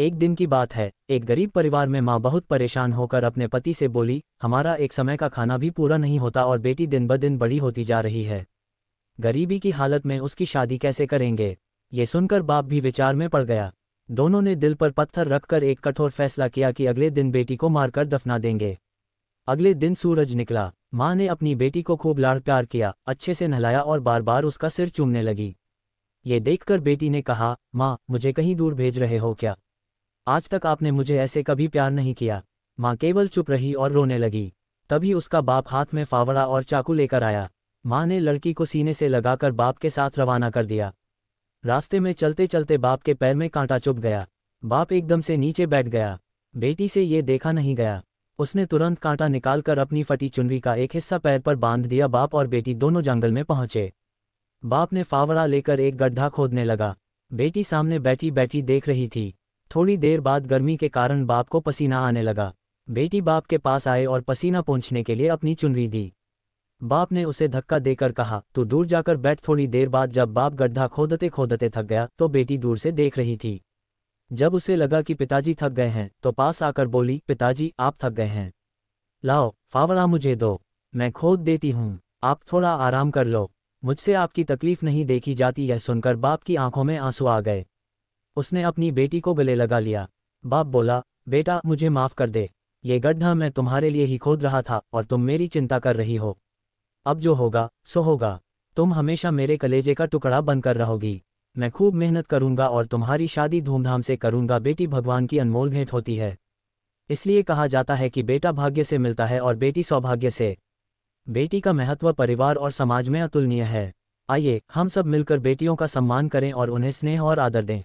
एक दिन की बात है एक गरीब परिवार में माँ बहुत परेशान होकर अपने पति से बोली हमारा एक समय का खाना भी पूरा नहीं होता और बेटी दिन ब दिन बड़ी होती जा रही है गरीबी की हालत में उसकी शादी कैसे करेंगे ये सुनकर बाप भी विचार में पड़ गया दोनों ने दिल पर पत्थर रखकर एक कठोर फैसला किया कि अगले दिन बेटी को मारकर दफना देंगे अगले दिन सूरज निकला माँ ने अपनी बेटी को खूब लाड़ प्यार किया अच्छे से नहलाया और बार बार उसका सिर चूमने लगी ये देखकर बेटी ने कहा माँ मुझे कहीं दूर भेज रहे हो क्या आज तक आपने मुझे ऐसे कभी प्यार नहीं किया माँ केवल चुप रही और रोने लगी तभी उसका बाप हाथ में फावड़ा और चाकू लेकर आया माँ ने लड़की को सीने से लगाकर बाप के साथ रवाना कर दिया रास्ते में चलते चलते बाप के पैर में कांटा चुप गया बाप एकदम से नीचे बैठ गया बेटी से ये देखा नहीं गया उसने तुरंत कांटा निकालकर अपनी फटी चुनरी का एक हिस्सा पैर पर बांध दिया बाप और बेटी दोनों जंगल में पहुंचे बाप ने फावड़ा लेकर एक गड्ढा खोदने लगा बेटी सामने बैठी बैठी देख रही थी थोड़ी देर बाद गर्मी के कारण बाप को पसीना आने लगा बेटी बाप के पास आए और पसीना पहुंचने के लिए अपनी चुनरी दी बाप ने उसे धक्का देकर कहा तू दूर जाकर बैठ थोड़ी देर बाद जब बाप गड्ढा खोदते खोदते थक गया तो बेटी दूर से देख रही थी जब उसे लगा कि पिताजी थक गए हैं तो पास आकर बोली पिताजी आप थक गए हैं लाओ फावड़ा मुझे दो मैं खोद देती हूँ आप थोड़ा आराम कर लो मुझसे आपकी तकलीफ नहीं देखी जाती यह सुनकर बाप की आंखों में आंसू आ गए उसने अपनी बेटी को गले लगा लिया बाप बोला बेटा मुझे माफ़ कर दे ये गड्ढा मैं तुम्हारे लिए ही खोद रहा था और तुम मेरी चिंता कर रही हो अब जो होगा सो होगा तुम हमेशा मेरे कलेजे का टुकड़ा बनकर रहोगी मैं खूब मेहनत करूंगा और तुम्हारी शादी धूमधाम से करूंगा बेटी भगवान की अनमोल भेंट होती है इसलिए कहा जाता है कि बेटा भाग्य से मिलता है और बेटी सौभाग्य से बेटी का महत्व परिवार और समाज में अतुलनीय है आइए हम सब मिलकर बेटियों का सम्मान करें और उन्हें स्नेह और आदर दें